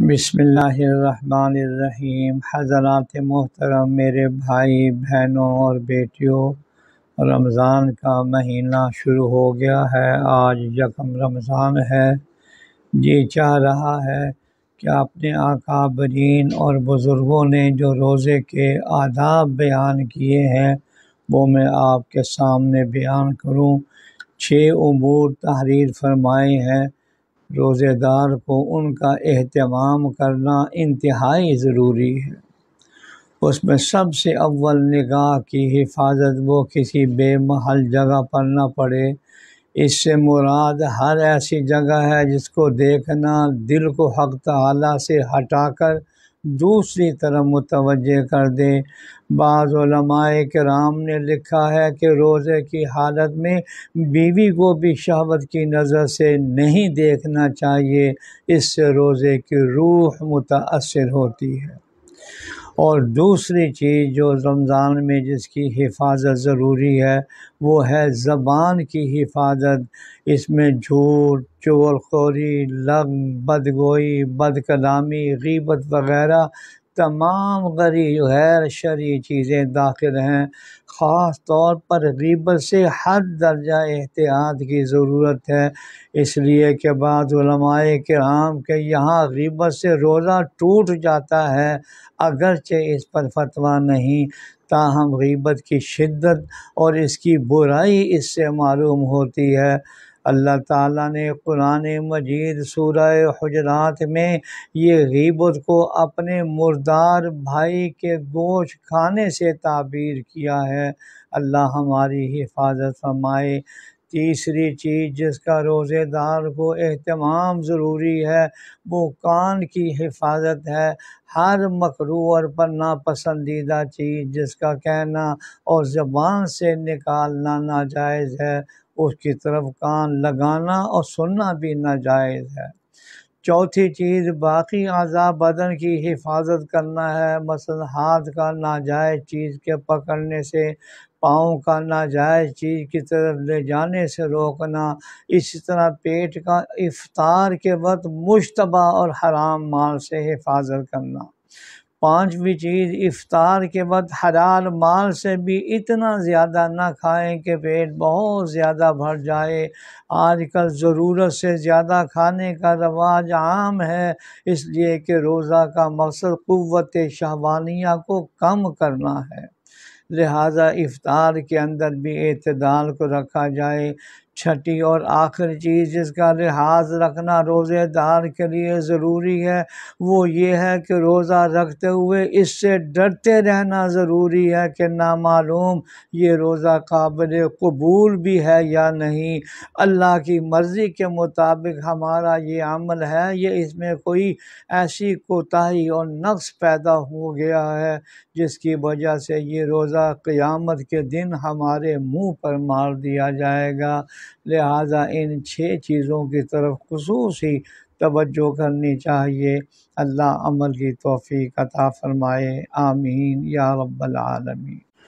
बिसमीम हजरात मोहतरम मेरे भाई बहनों और बेटियों रमज़ान का महीना शुरू हो गया है आज यकम रमज़ान है जी चाह रहा है कि अपने आका बरीन और बुज़ुर्गों ने जो रोज़े के आदाब बयान किए हैं वो मैं आपके सामने बयान करूं छः अमूर तहरीर फरमाए हैं रोज़ेदार को उनका एहतमाम करना इंतहाई ज़रूरी है उसमें सबसे अव्वल निगाह की हिफाजत वो किसी बेमहल जगह पर ना पड़े इससे मुराद हर ऐसी जगह है जिसको देखना दिल को हक ताला से हटाकर दूसरी तरफ मुतव कर दे बाज़ाए कराम ने लिखा है कि रोज़े की हालत में बीवी को भी शहवत की नज़र से नहीं देखना चाहिए इससे रोज़े की रूह मुतासर होती है और दूसरी चीज़ जो रमज़ान में जिसकी हिफाजत ज़रूरी है वो है ज़बान की हिफाजत इसमें झूठ चोर खोरी लग बदगोई बदकलामी गीबत वगैरह तमाम गैर शरी चीज़ें दाखिल हैं ख़ास तौर पर गीबत से हर दर्जा एहतियात की ज़रूरत है इसलिए के बाद कराम के यहाँ गीबत से रोज़ा टूट जाता है अगरचे इस पर फतवा नहीं ताहम गीबत की शिद्दत और इसकी बुराई इससे मालूम होती है अल्लाह ताला ने कुरान मजीद सूरह हजरात में ये गीबत को अपने मुर्दार भाई के गोश खाने से ताबीर किया है अल्लाह हमारी हिफाजत फरमाए तीसरी चीज़ जिसका रोज़ेदार को अहतमाम ज़रूरी है वो कान की हिफाजत है हर मकरू और पर नापसंदीदा चीज़ जिसका कहना और ज़बान से निकालना नाजायज़ है उसकी तरफ कान लगाना और सुनना भी नाजायज़ है चौथी चीज़ बाकी अज़ा बदन की हिफाजत करना है मसल हाथ का नाजायज़ चीज़ के पकड़ने से पाँव का नाजायज़ चीज़ की तरफ ले जाने से रोकना इसी तरह पेट का इफ्तार के वक्त मुशतबा और हराम माल से हिफाजत करना पांचवी चीज़ इफ़ार के वक्त हलाल माल से भी इतना ज़्यादा ना खाएं कि पेट बहुत ज़्यादा भर जाए आजकल ज़रूरत से ज़्यादा खाने का रवाज आम है इसलिए कि रोज़ा का मकसद क़वत शहवानिया को कम करना है लिहाजा इफ़ार के अंदर भी अतदाल को रखा जाए छठी और आखिर चीज़ जिसका लिहाज रखना रोज़ेदार के लिए ज़रूरी है वो ये है कि रोज़ा रखते हुए इससे डरते रहना ज़रूरी है कि नामालूम ये रोज़ा काबिल कबूल भी है या नहीं अल्लाह की मर्ज़ी के मुताबिक हमारा ये अमल है ये इसमें कोई ऐसी कोताही और नक्स पैदा हो गया है जिसकी वजह से ये रोज़ा क़यामत के दिन हमारे मुँह पर मार दिया जाएगा लिहाजा इन छः चीज़ों की तरफ खसूस तवज्जो करनी चाहिए अल्लाह अमल की तोफ़ी अता फ़रमाए आमीन या रब्बल आलमीन